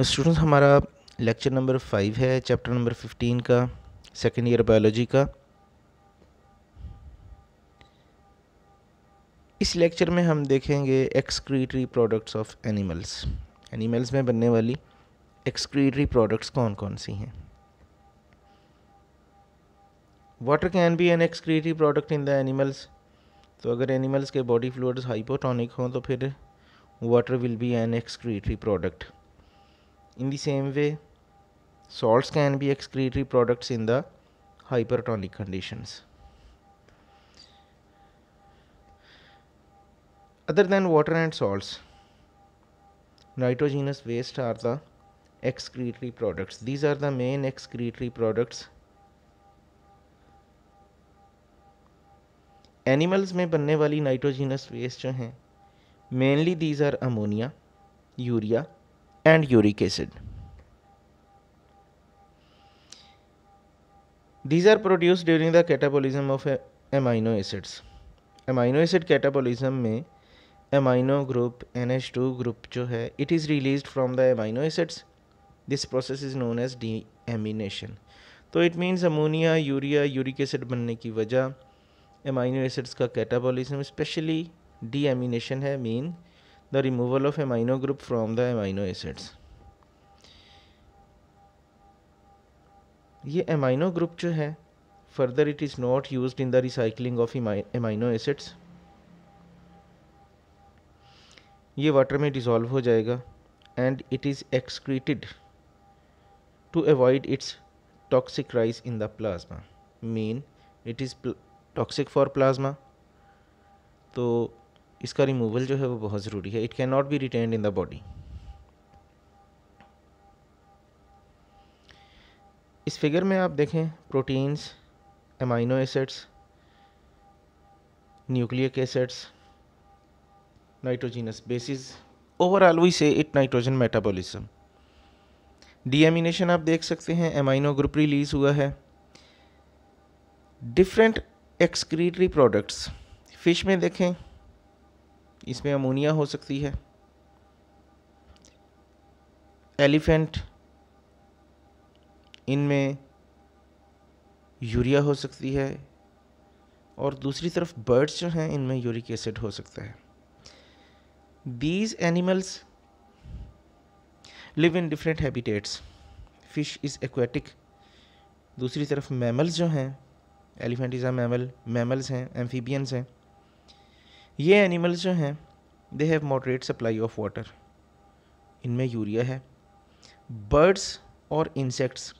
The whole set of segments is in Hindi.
स्टूडेंट्स हमारा लेक्चर नंबर फाइव है चैप्टर नंबर फिफ्टीन का सेकेंड ईयर बायोलॉजी का इस लेक्चर में हम देखेंगे excretory products of animals animals में बनने वाली एक्सक्रीटरी प्रोडक्ट्स कौन कौन सी हैं water can be an excretory product in the animals तो अगर एनिमल्स के बॉडी फ्लूड्स हाइपोटोनिक हों तो फिर water will be an excretory product In the same way, salts can be excretory products in the hypertonic conditions. Other than water and salts, nitrogenous waste are the excretory products. These are the main excretory products. Animals में बनने वाली नाइट्रोजीनस वेस्ट जो हैं mainly these are ammonia urea and uric acid. These are produced during the catabolism of amino acids. Amino acid catabolism में amino group NH2 group जो है it is released from the amino acids. This process is known as deamination. तो it means ammonia, urea, uric acid बनने की वजह amino acids का catabolism specially deamination है mean the removal of amino group from the amino acids ये एमाइनो ग्रुप जो है further it is not used in the recycling of amino acids ये वाटर में डिज़ोल्व हो जाएगा and it is excreted to avoid its toxic rise in the plasma mean it is toxic for plasma तो इसका रिमूवल जो है वो बहुत ज़रूरी है it can not be retain in the body इस फिगर में आप देखें proteins amino acids nucleic acids nitrogenous bases overall we say it nitrogen metabolism deamination आप देख सकते हैं एमाइनो ग्रुप रिलीज हुआ है डिफरेंट एक्सक्रीटरी प्रोडक्ट्स फिश में देखें इसमें अमोनिया हो सकती है एलिफेंट इनमें यूरिया हो सकती है और दूसरी तरफ बर्ड्स जो हैं इनमें यूरिक एसिड हो सकता है these animals live in different habitats fish is aquatic दूसरी तरफ मैमल्स जो हैं elephant is a mammal mammals हैं एम्फीबियंस हैं ये एनिमल्स जो हैं they have moderate supply of water इनमें यूरिया है बर्ड्स और insects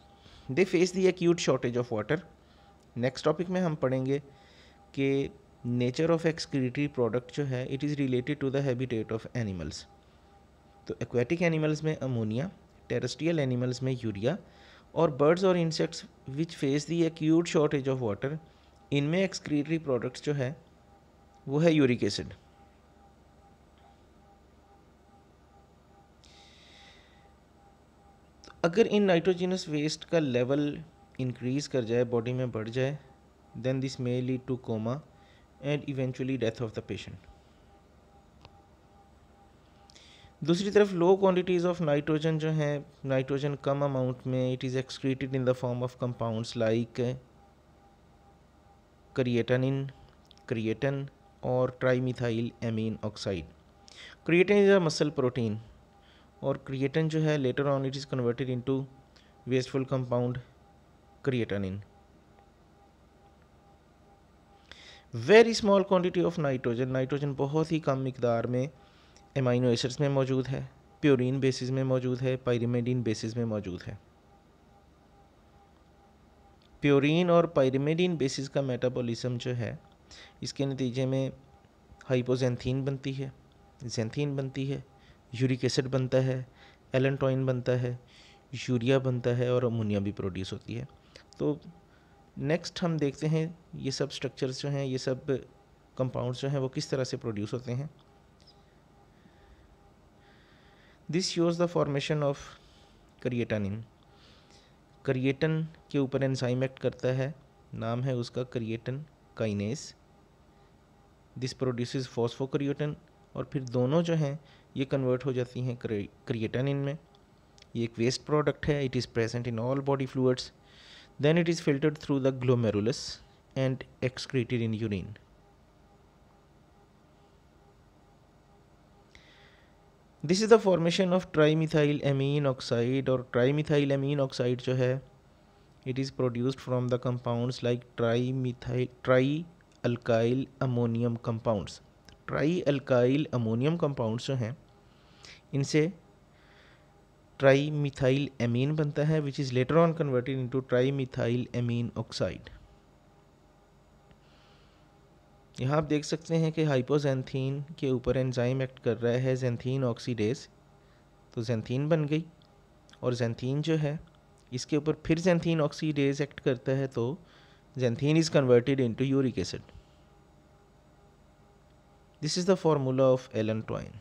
they face the acute shortage of water next topic में हम पढ़ेंगे कि नेचर ऑफ एक्सक्रीटरी प्रोडक्ट जो है it is related to the habitat of animals तो एक्वेटिक एनिमल्स में अमोनिया टेरेस्ट्रियल एनिमल्स में यूरिया और बर्ड्स और insects which face the acute shortage of water इनमें एक्सक्रीटरी प्रोडक्ट्स जो है वो है यूरिक एसिड तो अगर इन नाइट्रोजिनस वेस्ट का लेवल इंक्रीज कर जाए बॉडी में बढ़ जाए then this may lead to coma and eventually death of the patient दूसरी तरफ लो क्वांटिटीज़ ऑफ नाइट्रोजन जो है नाइट्रोजन कम अमाउंट में it is excreted in the form of compounds like creatinine creatine और trimethyl amine oxide creatine is a muscle protein और क्रिएटन जो है later on it is converted into wasteful compound creatinine very small quantity of nitrogen nitrogen बहुत ही कम मकदार में एमाइनो एसिड्स में मौजूद है प्योरिन बेसिस में मौजूद है पायरीमेडिन बेसिस में मौजूद है प्योरिन और पायरीमेडिन बेसिस का मेटाबॉलिज्म जो है इसके नतीजे में हाइपोजेंथीन बनती है जेंथीन बनती है यूरिक एसिड बनता है एलेंटोइन बनता है यूरिया बनता है और अमोनिया भी प्रोड्यूस होती है तो नेक्स्ट हम देखते हैं ये सब स्ट्रक्चर्स जो हैं ये सब कंपाउंड्स जो हैं वो किस तरह से प्रोड्यूस होते हैं this shows the formation of creatinine creatine के ऊपर एंजाइम एक्ट करता है नाम है उसका creatine kinase this produce creatine और फिर दोनों जो हैं ये कन्वर्ट हो जाती हैं क्रिएटन इन में ये एक वेस्ट प्रोडक्ट है it is present in all body fluids than it is filtered through the glomerulus and excreted in urine this is the formation of trimethyl amine oxide और ट्राई मिथाइल एमीन ऑक्साइड जो है it is produced from the compounds like trimethyl trialkyl ammonium compounds trialkyl ammonium compounds जो हैं इनसे ट्राई मिथाइल एमीन बनता है which is later on converted into trimethyl amine oxide यहाँ आप देख सकते हैं कि हाइपोजेंथीन के ऊपर एंजाइम एक्ट कर रहा है जेंथीन ऑक्सीडेज तो जेंथीन बन गई और जेंथीन जो है इसके ऊपर फिर जेंथीन ऑक्सीडेज एक्ट करता है तो xanthine is converted into uric acid. This is the formula of Alan Twine.